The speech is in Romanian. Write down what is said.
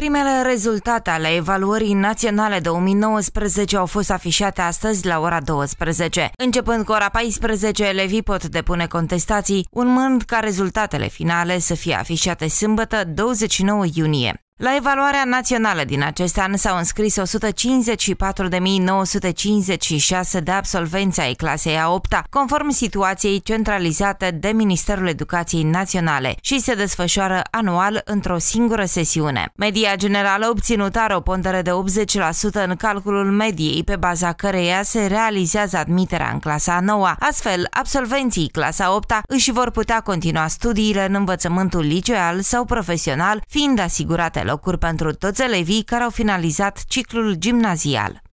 Primele rezultate ale evaluării naționale 2019 au fost afișate astăzi la ora 12. Începând cu ora 14, elevii pot depune contestații, urmând ca rezultatele finale să fie afișate sâmbătă 29 iunie. La evaluarea națională din acest an s-au înscris 154.956 de absolvenți ai clasei a 8 -a, conform situației centralizate de Ministerul Educației Naționale și se desfășoară anual într-o singură sesiune. Media generală obținută are o pondere de 80% în calculul mediei, pe baza căreia se realizează admiterea în clasa 9 -a. Astfel, absolvenții clasa 8 -a își vor putea continua studiile în învățământul liceal sau profesional, fiind asigurate locuri pentru toți elevii care au finalizat ciclul gimnazial.